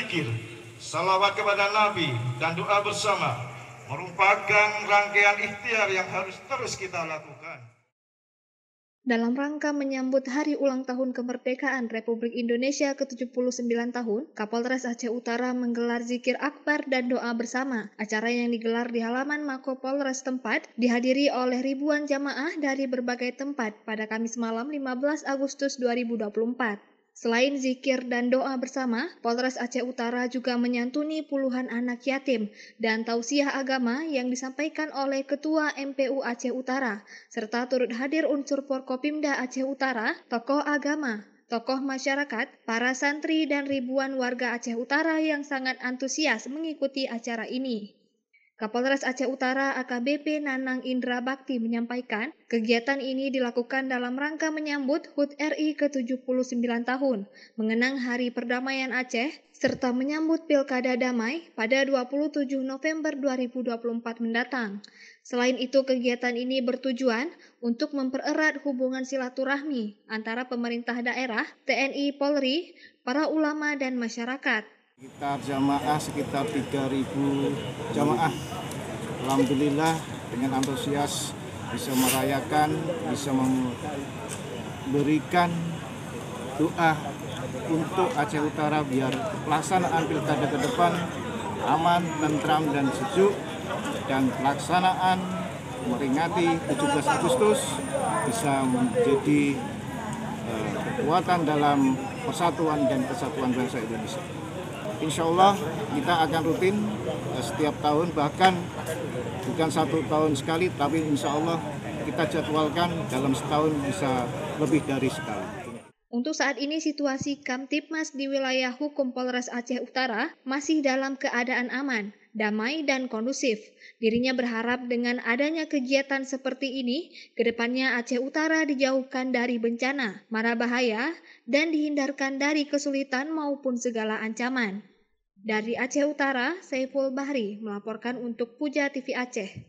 zikir, salawat kepada Nabi, dan doa bersama merupakan rangkaian ikhtiar yang harus terus kita lakukan. Dalam rangka menyambut hari ulang tahun kemerdekaan Republik Indonesia ke-79 tahun, Kapolres Aceh Utara menggelar zikir akbar dan doa bersama. Acara yang digelar di halaman Mako Polres tempat dihadiri oleh ribuan jamaah dari berbagai tempat pada Kamis malam 15 Agustus 2024. Selain zikir dan doa bersama, Polres Aceh Utara juga menyantuni puluhan anak yatim dan tausiah agama yang disampaikan oleh Ketua MPU Aceh Utara, serta turut hadir unsur Porkopimda Aceh Utara, tokoh agama, tokoh masyarakat, para santri, dan ribuan warga Aceh Utara yang sangat antusias mengikuti acara ini. Kapolres Aceh Utara AKBP Nanang Indra Bakti menyampaikan, kegiatan ini dilakukan dalam rangka menyambut HUT RI ke-79 tahun, mengenang Hari Perdamaian Aceh, serta menyambut Pilkada Damai pada 27 November 2024 mendatang. Selain itu, kegiatan ini bertujuan untuk mempererat hubungan silaturahmi antara pemerintah daerah, TNI, Polri, para ulama, dan masyarakat. Sekitar jamaah sekitar 3.000 jamaah. Alhamdulillah dengan antusias bisa merayakan, bisa memberikan doa untuk Aceh Utara biar pelaksanaan pilkada ke depan aman, tentram, dan sejuk dan pelaksanaan meringati 17 Agustus bisa menjadi eh, kekuatan dalam persatuan dan kesatuan bangsa Indonesia insya Allah kita akan rutin eh, setiap tahun bahkan bukan satu tahun sekali tapi insya Allah kita jadwalkan dalam setahun bisa lebih dari sekali. Untuk saat ini situasi Kamtipmas di wilayah hukum Polres Aceh Utara masih dalam keadaan aman, damai, dan kondusif. Dirinya berharap dengan adanya kegiatan seperti ini, kedepannya Aceh Utara dijauhkan dari bencana, mara bahaya, dan dihindarkan dari kesulitan maupun segala ancaman. Dari Aceh Utara, Saiful Bahri melaporkan untuk Puja TV Aceh.